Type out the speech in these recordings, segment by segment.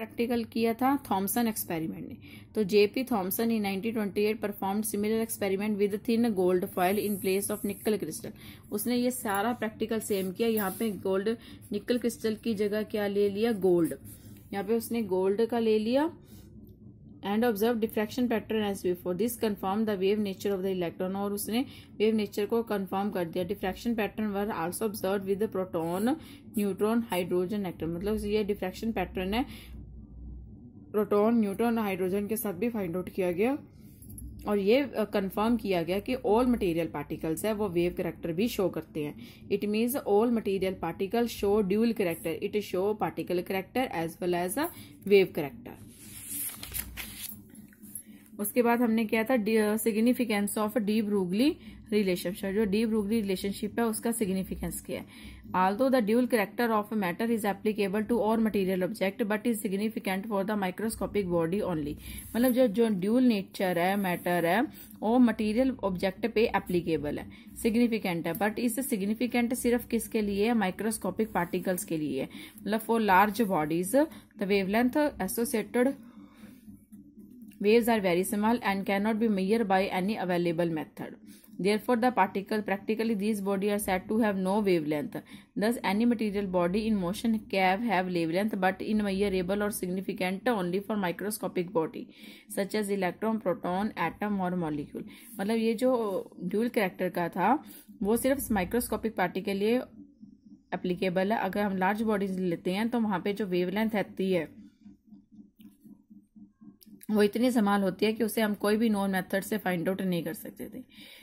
Practical किया था Thompson experiment ने तो GP Thomson in 1928 performed similar experiment with thin gold foil in place of nickel crystal उसने ये सारा प्रैक्टिकल सेम किया यहाँ पे गोल्ड निकल क्रिस्टल की जगह क्या ले लिया गोल्ड यहाँ पे उसने गोल्ड का ले लिया and observe diffraction pattern as before this confirm the wave nature of the electron और उसने वेव नेचर को कन्फर्म कर दिया diffraction pattern were also observe with proton neutron hydrogen actor मतलब ये डिफ्रैक्शन पैटर्न है प्रोटॉन न्यूट्रॉन हाइड्रोजन के साथ भी फाइंड आउट किया गया और ये कंफर्म किया गया कि ऑल मटेरियल पार्टिकल्स है वो वेव करेक्टर भी शो करते हैं it means all material particle show dual character it show particle character as well as a wave character उसके बाद हमने किया था significance of de Broglie relationship जो डीप रूगली रिलेशनशिप है उसका सिग्निफिकेंस क्या है although the dual character of matter is applicable to all material object but is significant for the microscopic body only मतलब जो जो ड्यूल नेचर है matter है वो मटीरियल ऑब्जेक्ट पे एप्लीकेबल है सिग्निफिकेंट है बट इज सिग्निफिकेंट सिर्फ किसके लिए है माइक्रोस्कोपिक पार्टिकल्स के लिए मतलब for large bodies the wavelength associated waves are very small and cannot be measure by any available method Therefore, the particle, practically these body are said to have no wavelength. Thus, any material body in motion can have wavelength but immeasurable or significant only for microscopic body such as electron, proton, atom or molecule. matlab ye jo dual character ka tha wo sirf microscopic particle ke liye applicable hai agar hum large bodies lete hain to wahan pe jo wavelength रहती hai वो इतनी जमाल होती है कि उसे हम कोई भी नॉन मेथड से फाइंड आउट नहीं कर सकते थे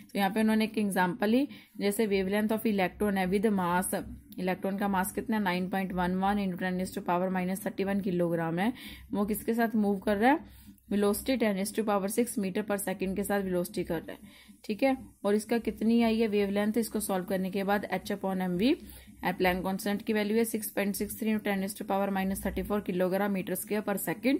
तो यहाँ पे उन्होंने एक एग्जाम्पल ली जैसे वेवलेंथ ऑफ इलेक्ट्रॉन है विद मास इलेक्ट्रॉन का मास कितना nine point one one into ten to power minus thirty one kilogram है वो किसके साथ मूव कर रहा है velocity ten to power six metre per second के साथ विलोस्टी कर रहा है ठीक है और इसका कितनी आई है लेंथ इसको सॉल्व करने के बाद H F on M V Planck constant की वैल्यू है six point six three into ten to power minus thirty four kilogram metre square per second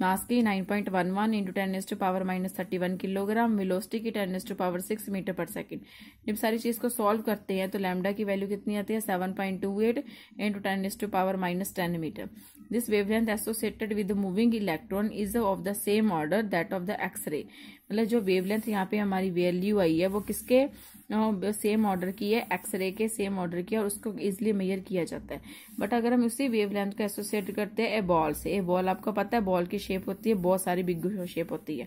नास्की की 9.11 point one one into tens to power minus thirty one kilogram velocity की tens to power six metre per second जब सारी चीज़ को solve करते हैं तो lambda की वैल्यू कितनी आती है seven point two eight into tens to power minus ten metre this wavelength associated with moving electron is of the same order that of the X ray मतलब जो वेवलेंथ यहाँ पे हमारी वैल्यू आई है वो किसके सेम ऑर्डर की है एक्सरे के सेम ऑर्डर की और उसको इजिली मेयर किया जाता है बट अगर हम उसी वेवलेंथ को एसोसिएट करते हैं ए बॉल से ए बॉल आपको पता है बॉल की शेप होती है बहुत सारी बिग शेप होती है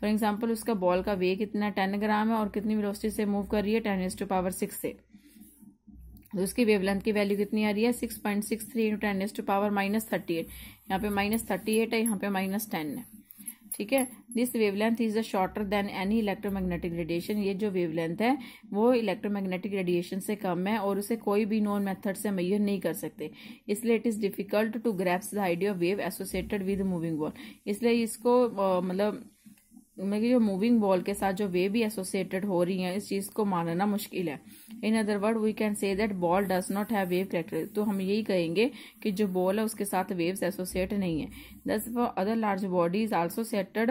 फॉर एग्जाम्पल उसका बॉल का वे कितना टेन ग्राम है और कितनी वेलोसिटी से मूव कर रही है tens to power six से तो उसकी वेवलेंथ की वैल्यू कितनी आ रही है six point six three into tens to power minus thirty eight यहाँ पे माइनस थर्टी एट है यहाँ पे माइनस टेन है ठीक है this wavelength is a shorter than any electromagnetic radiation ये जो वेवलेंथ है वो इलेक्ट्रोमैग्नेटिक रेडिएशन से कम है और उसे कोई भी नॉन मेथड से मैयर नहीं कर सकते इसलिए it is difficult to grasp the idea wave associated with moving ball इसलिए इसको मतलब में जो मूविंग बॉल के साथ जो वे भी एसोसिएटेड हो रही है इस चीज को मानना मुश्किल है in other word we can say that ball does not have wave character तो हम यही कहेंगे कि जो बॉल है उसके साथ वेव्स एसोसिएट नहीं है thus other large bodies also associated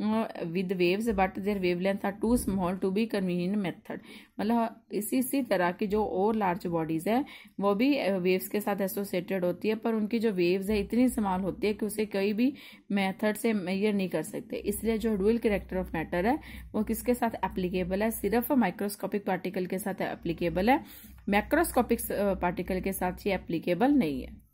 with waves but their wavelength are too small to be convenient method मतलब इसी इसी तरह की जो और लार्ज बॉडीज़ है वो भी वेव्स के साथ एसोसिएटेड होती है पर उनकी जो वेव्स है इतनी स्मॉल होती है कि उसे कोई भी मेथड से मेयर नहीं कर सकते इसलिए जो डुअल करेक्टर ऑफ मैटर है वो किसके साथ एप्लीकेबल है सिर्फ माइक्रोस्कोपिक पार्टिकल के साथ एप्लीकेबल है मैक्रोस्कोपिक पार्टिकल के साथ ये एप्लीकेबल नहीं है